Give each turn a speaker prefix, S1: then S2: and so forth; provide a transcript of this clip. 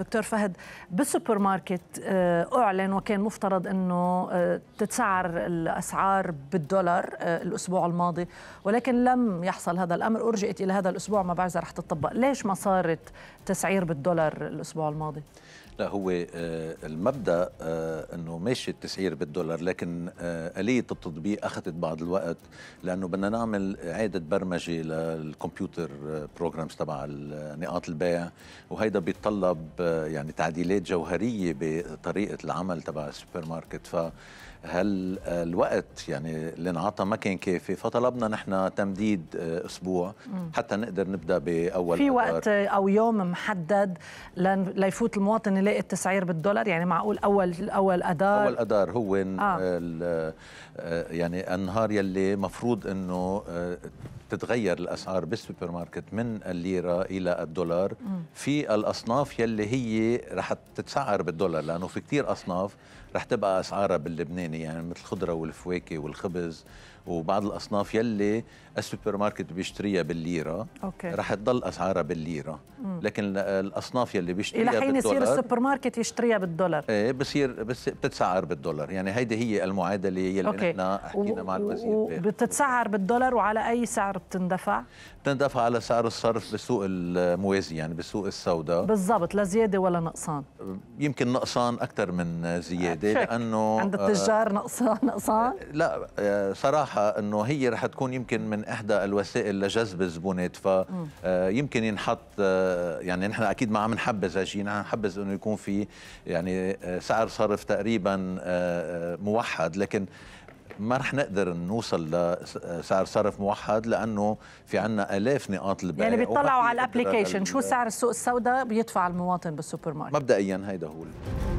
S1: دكتور فهد بالسوبر ماركت آه، اعلن وكان مفترض انه آه، تتسعر الاسعار بالدولار آه، الاسبوع الماضي ولكن لم يحصل هذا الامر ارجئت الى هذا الاسبوع ما بعرف اذا رح تطبق ليش ما صارت تسعير بالدولار الاسبوع الماضي
S2: لا هو المبدا انه ماشي التسعير بالدولار لكن اليه التطبيق اخذت بعض الوقت لانه بدنا نعمل اعاده برمجه للكمبيوتر بروجرامز تبع نقاط البيع وهيدا بيتطلب يعني تعديلات جوهريه بطريقه العمل تبع السوبر ماركت فهل الوقت يعني اللي انعطى ما كان كافي فطلبنا نحن تمديد آه، اسبوع حتى نقدر نبدا باول في وقت آه،
S1: او يوم محدد ليفوت المواطن يلاقي التسعير بالدولار يعني معقول اول اول اذار اول
S2: اذار هو آه. آه. يعني النهار يلي مفروض انه تتغير الاسعار بالسوبر ماركت من الليره الى الدولار في الاصناف يلي هي رح تتسعر بالدولار لانه في كثير اصناف رح تبقى اسعارها باللبناني يعني مثل الخضره والفواكه والخبز وبعض الاصناف يلي السوبر ماركت بيشتريها بالليره أوكي. رح تضل اسعارها بالليره لكن الاصناف يلي بيشتريها بالدولار الى حين يصير السوبر
S1: ماركت يشتريها بالدولار
S2: ايه بصير بس بتتسعر بالدولار يعني هيدي هي المعادله يلي نحن حكينا و... مع الوزير
S1: و... بتتسعر بالدولار وعلى اي سعر بتندفع؟
S2: بتندفع على سعر الصرف بالسوق الموازي يعني بالسوق السوداء
S1: بالضبط لا زيادة ولا نقصان
S2: يمكن نقصان أكثر من زيادة شك. لأنه عند آه، التجار
S1: نقصان نقصان؟ آه،
S2: لا آه، صراحة أنه هي رح تكون يمكن من إحدى الوسائل لجذب الزبونات فيمكن ينحط يعني نحن أكيد ما عم نحبذ هالشيء نحن نحبذ أنه يكون في يعني سعر صرف تقريبا موحد لكن ما رح نقدر نوصل لسعر صرف موحد لانه في عنا الاف نقاط البيع يعني بيطلعوا على الابلكيشن شو سعر
S1: السوق السوداء بيدفع المواطن بالسوبر ماركت
S2: مبدئيا هيدا هو